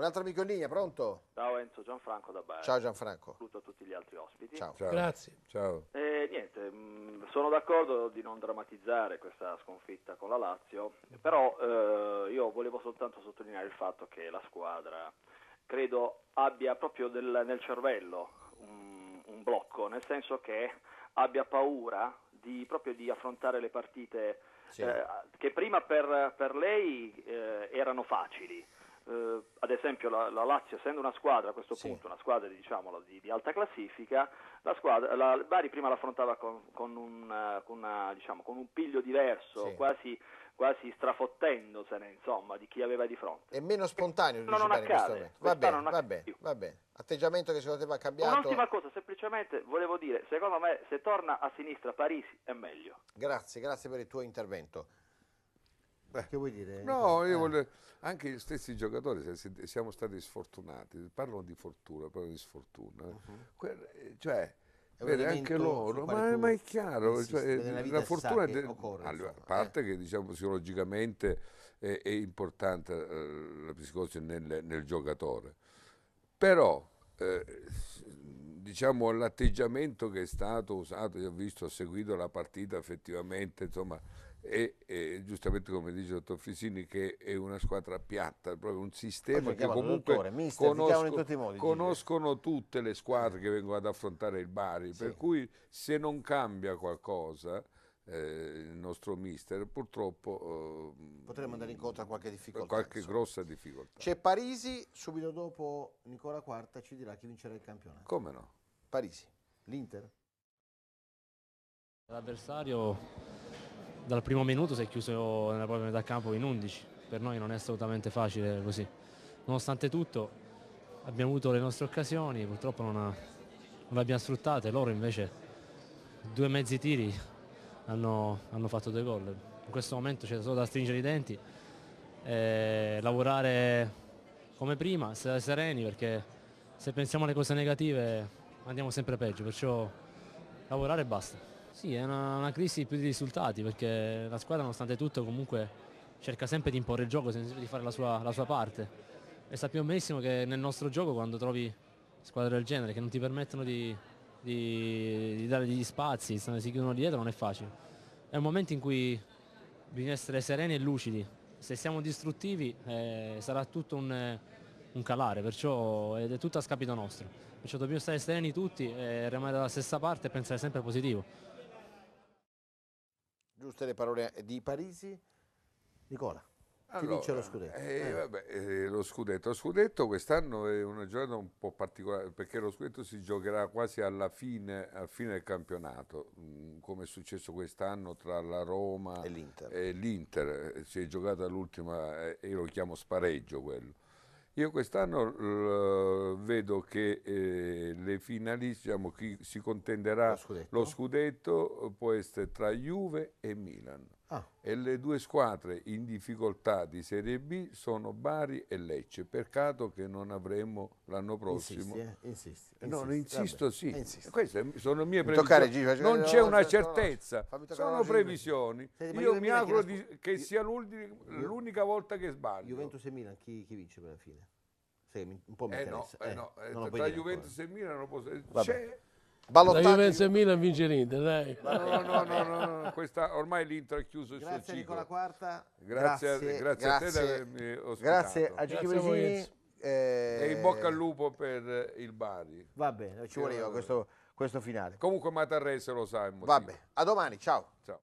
Un altro amico in linea, pronto? Ciao Enzo, Gianfranco da Bari. Ciao Gianfranco. Saluto a tutti gli altri ospiti. Ciao. Ciao. Grazie. Ciao. Eh, niente, mh, mm, sono d'accordo di non drammatizzare questa sconfitta con la Lazio, però eh, io volevo soltanto sottolineare il fatto che la squadra credo abbia proprio del, nel cervello un, un, blocco, nel senso che abbia paura di, proprio di affrontare le partite sì. eh, che prima per, per lei eh, erano facili eh, ad esempio la, la, Lazio essendo una squadra a questo sì. punto, una squadra diciamolo, di, di, alta classifica, la squadra, la, Bari prima l'affrontava con, con, un, eh, con, una, diciamo, con un, piglio diverso, sì. quasi, quasi strafottendosene insomma, di chi aveva di fronte. E meno spontaneo, no, non accade, va bene, va bene, va bene. Atteggiamento che secondo te va cambiato? Un'ultima cosa, semplicemente volevo dire, secondo me se torna a sinistra Parisi è meglio. Grazie, grazie per il tuo intervento. Beh, che vuoi dire? No, eh. io eh. voglio, anche gli stessi giocatori, se siamo stati sfortunati, parlano di fortuna, parlano di sfortuna, uh-huh. cioè, vede, anche loro, ma, ma, è chiaro, cioè, la fortuna... Che de- occorre, allora, a parte eh. che diciamo psicologicamente è, è importante eh, la psicosi nel, nel, giocatore, però diciamo l'atteggiamento che è stato usato, io ho visto, ho seguito la partita effettivamente, insomma e, e, giustamente come dice il dottor Fisini che è una squadra piatta, proprio un sistema che comunque dottore, mister, conosco, modi, conoscono dire. tutte le squadre che vengono ad affrontare il Bari, sì. per cui se non cambia qualcosa eh, il nostro mister purtroppo eh, potremmo andare incontro a qualche difficoltà qualche insomma. grossa difficoltà c'è Parisi subito dopo Nicola Quarta ci dirà chi vincerà il campionato come no? Parisi, l'Inter l'avversario dal primo minuto si è chiuso nella propria metà campo in 11, per noi non è assolutamente facile così. Nonostante tutto abbiamo avuto le nostre occasioni, purtroppo non, ha, non le abbiamo sfruttate, loro invece due mezzi tiri hanno, hanno fatto due gol. In questo momento c'è solo da stringere i denti, e lavorare come prima, stare sereni perché se pensiamo alle cose negative andiamo sempre peggio, perciò lavorare e basta. Sì, è una, una crisi più di risultati perché la squadra nonostante tutto comunque cerca sempre di imporre il gioco, di fare la sua, la sua parte e sappiamo benissimo che nel nostro gioco quando trovi squadre del genere che non ti permettono di, di, di dare degli spazi, si chiudono dietro non è facile. È un momento in cui bisogna essere sereni e lucidi, se siamo distruttivi eh, sarà tutto un, un calare, perciò è tutto a scapito nostro. Perciò dobbiamo stare sereni tutti, e rimanere dalla stessa parte e pensare sempre positivo. Giuste le parole eh, di Parisi. Nicola. Allora, vince lo scudetto? Eh, eh. Vabbè, eh, lo scudetto. Lo scudetto quest'anno è una giornata un po' particolare perché lo scudetto si giocherà quasi alla fine, fine del campionato, mm, come è successo quest'anno tra la Roma e l'Inter. Eh, si è giocata l'ultima, eh, io lo chiamo spareggio quello. Io quest'anno vedo che eh, le finaliste, diciamo, chi si contenderà lo scudetto. lo scudetto eh, può essere tra Juve e Milan. Ah. E le due squadre in difficoltà di Serie B sono Bari e Lecce. Peccato che non avremo l'anno prossimo. Insisti, eh? insisti, eh, no, insisti. insisto Vabbè, sì. Insisti. Queste sono mie previsioni. Toccare, non c'è una certezza, sono previsioni. Senti, io mi auguro di, che sia l'unica volta che sbaglio. Juventus e Milan, chi, chi vince per la fine? Sì, un po' mi eh interessa. No, eh, eh, no, eh, tra Juventus ancora. e Milan non posso... C'è Ballottati... La Juventus e Milan vince l'Inter, dai. No, no, no, no, no, questa, ormai l'Inter ha chiuso il grazie suo ciclo. Nicola Quarta. Grazie, grazie, grazie, a te per avermi ospitato. Grazie a Gigi Bresini. Eh... E in bocca al lupo per il Bari. Va bene, ci voleva questo, questo finale. Comunque Matarese lo sa. Va bene, a domani, ciao. Ciao.